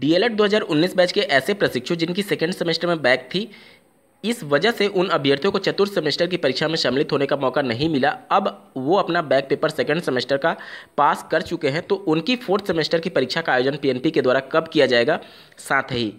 DElEd 2019 batch के ऐसे प्रशिक्षु जिनकी सेकेंड सेमेस्टर में बैक थी इस वजह से उन अभ्यर्थियों को चतुर्थ सेमेस्टर की परीक्षा में सम्मिलित होने का मौका नहीं मिला अब वो अपना बैक पेपर सेकंड सेमेस्टर का पास कर चुके हैं तो उनकी फोर्थ सेमेस्टर की परीक्षा का आयोजन पीएनपी के द्वारा कब किया जाएगा साथ ही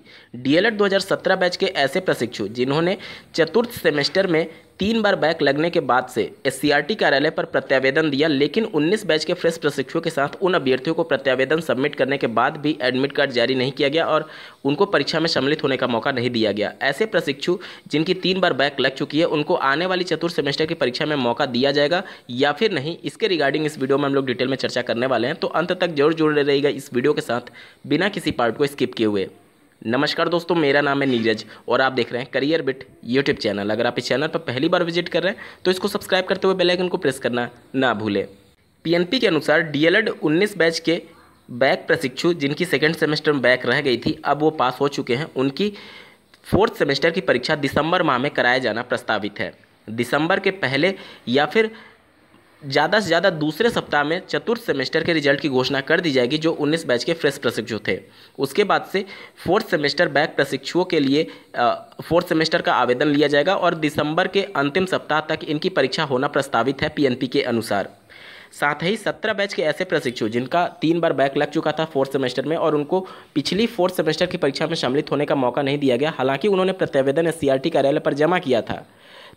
डीएलएड 2017 बैच के ऐसे प्रशिक्षु जिन्होंने चतुर्थ सेमेस्टर में तीन बार बैक लगने के बाद से एस कार्यालय पर प्रत्यावेदन दिया लेकिन 19 बैच के फ्रेश प्रशिक्षुओं के साथ उन अभ्यर्थियों को प्रत्यावेदन सबमिट करने के बाद भी एडमिट कार्ड जारी नहीं किया गया और उनको परीक्षा में सम्मिलित होने का मौका नहीं दिया गया ऐसे प्रशिक्षु जिनकी तीन बार बैक लग चुकी है उनको आने वाली चतुर्थ सेमेस्टर की परीक्षा में मौका दिया जाएगा या फिर नहीं इसके रिगार्डिंग इस वीडियो में हम लोग डिटेल में चर्चा करने वाले हैं तो अंत तक जरूर जुड़े रहेगा इस वीडियो के साथ बिना किसी पार्ट को स्किप किए हुए नमस्कार दोस्तों मेरा नाम है नीरज और आप देख रहे हैं करियर बिट यूट्यूब चैनल अगर आप इस चैनल पर पहली बार विजिट कर रहे हैं तो इसको सब्सक्राइब करते हुए बेल आइकन को प्रेस करना ना भूलें पीएनपी के अनुसार डीएलएड 19 बैच के बैक प्रशिक्षु जिनकी सेकेंड सेमेस्टर में बैक रह गई थी अब वो पास हो चुके हैं उनकी फोर्थ सेमेस्टर की परीक्षा दिसंबर माह में कराया जाना प्रस्तावित है दिसंबर के पहले या फिर ज़्यादा से ज़्यादा दूसरे सप्ताह में चतुर्थ सेमेस्टर के रिजल्ट की घोषणा कर दी जाएगी जो 19 बैच के फ्रेश प्रशिक्षु थे उसके बाद से फोर्थ सेमेस्टर बैक प्रशिक्षुओं के लिए फोर्थ सेमेस्टर का आवेदन लिया जाएगा और दिसंबर के अंतिम सप्ताह तक इनकी परीक्षा होना प्रस्तावित है पीएनपी के अनुसार साथ ही सत्रह बैच के ऐसे प्रशिक्षु जिनका तीन बार बैक लग चुका था फोर्थ सेमेस्टर में और उनको पिछली फोर्थ सेमेस्टर की परीक्षा में सम्मिलित होने का मौका नहीं दिया गया हालांकि उन्होंने प्रत्यावेदन एस कार्यालय पर जमा किया था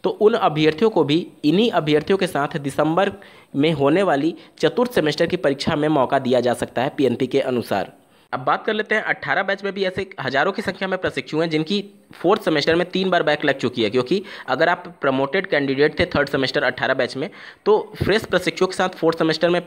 तो उन अभ्यर्थियों को भी इन्हीं अभ्यर्थियों के साथ दिसंबर में होने वाली चतुर्थ सेमेस्टर की परीक्षा में मौका दिया जा सकता है पीएनपी के अनुसार अब बात कर लेते हैं अट्ठारह बैच में भी ऐसे हज़ारों की संख्या में प्रशिक्षु हैं जिनकी फोर्थ सेमेस्टर में तीन बार बैक लग चुकी है क्योंकि अगर आप प्रमोटेड कैंडिडेट थे थर्ड सेमेस्टर अट्ठारह बैच में तो फ्रेश प्रशिक्षुओं के साथ फोर्थ सेमेस्टर में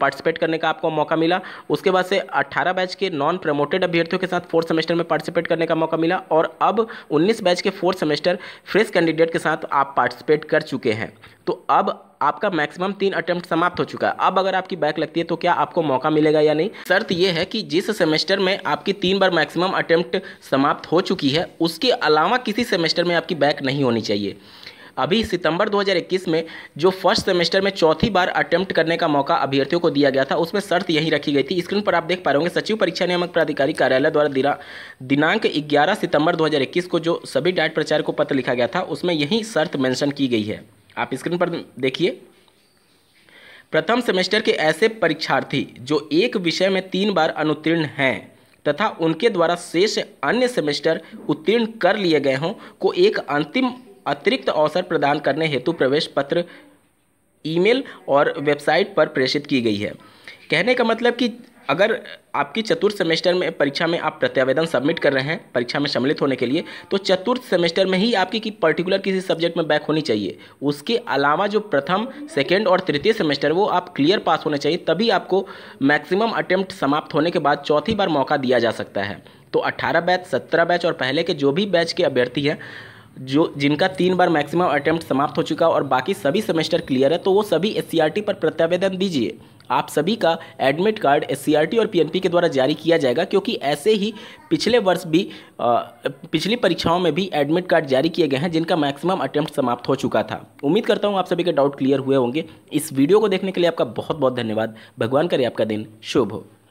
पार्टिसिपेट करने का आपको मौका मिला उसके बाद से अट्ठारह बैच के नॉन प्रमोटेड अभ्यर्थियों के साथ फोर्थ सेमेस्टर में पार्टिसिपेट करने का मौका मिला और अब उन्नीस बैच के फोर्थ सेमेस्टर फ्रेश कैंडिडेट के साथ आप पार्टिसिपेट कर चुके हैं तो अब आपका मैक्सिमम तीन अटेम्प्ट समाप्त हो चुका है अब अगर आपकी बैक लगती है तो क्या आपको मौका मिलेगा या नहीं शर्त यह है कि जिस सेमेस्टर में आपकी तीन बार मैक्सिमम अटेम्प्ट समाप्त हो चुकी है उसके अलावा किसी सेमेस्टर में आपकी बैक नहीं होनी चाहिए अभी सितंबर 2021 में जो फर्स्ट सेमेस्टर में चौथी बार अटेम्प्ट करने का मौका अभ्यर्थियों को दिया गया था उसमें शर्त यही रखी गई थी स्क्रीन पर आप देख पा रहे होंगे सचिव परीक्षा नियामक प्राधिकारी कार्यालय द्वारा दिनांक 11 सितंबर 2021 को जो सभी डाट प्रचार को पत्र लिखा गया था उसमें यही शर्त मेंशन की गई है आप स्क्रीन पर देखिए प्रथम सेमेस्टर के ऐसे परीक्षार्थी जो एक विषय में तीन बार अनुत्तीर्ण हैं तथा उनके द्वारा शेष अन्य सेमेस्टर उत्तीर्ण कर लिए गए हों को एक अंतिम अतिरिक्त अवसर प्रदान करने हेतु प्रवेश पत्र ईमेल और वेबसाइट पर प्रेषित की गई है कहने का मतलब कि अगर आपकी चतुर्थ सेमेस्टर में परीक्षा में आप प्रत्यावेदन सबमिट कर रहे हैं परीक्षा में सम्मिलित होने के लिए तो चतुर्थ सेमेस्टर में ही आपकी कि पर्टिकुलर किसी सब्जेक्ट में बैक होनी चाहिए उसके अलावा जो प्रथम सेकेंड और तृतीय सेमेस्टर वो आप क्लियर पास होने चाहिए तभी आपको मैक्सिमम अटेम्प्ट समाप्त होने के बाद चौथी बार मौका दिया जा सकता है तो 18 बैच 17 बैच और पहले के जो भी बैच के अभ्यर्थी हैं जो जिनका तीन बार मैक्सिमम अटेम्प्ट समाप्त हो चुका और बाकी सभी सेमेस्टर क्लियर है तो वो सभी एस पर प्रत्यावेदन दीजिए आप सभी का एडमिट कार्ड एस और पीएनपी के द्वारा जारी किया जाएगा क्योंकि ऐसे ही पिछले वर्ष भी आ, पिछली परीक्षाओं में भी एडमिट कार्ड जारी किए गए हैं जिनका मैक्सिमम अटैम्प्ट समाप्त हो चुका था उम्मीद करता हूँ आप सभी के डाउट क्लियर हुए होंगे इस वीडियो को देखने के लिए आपका बहुत बहुत धन्यवाद भगवान करे आपका दिन शुभ हो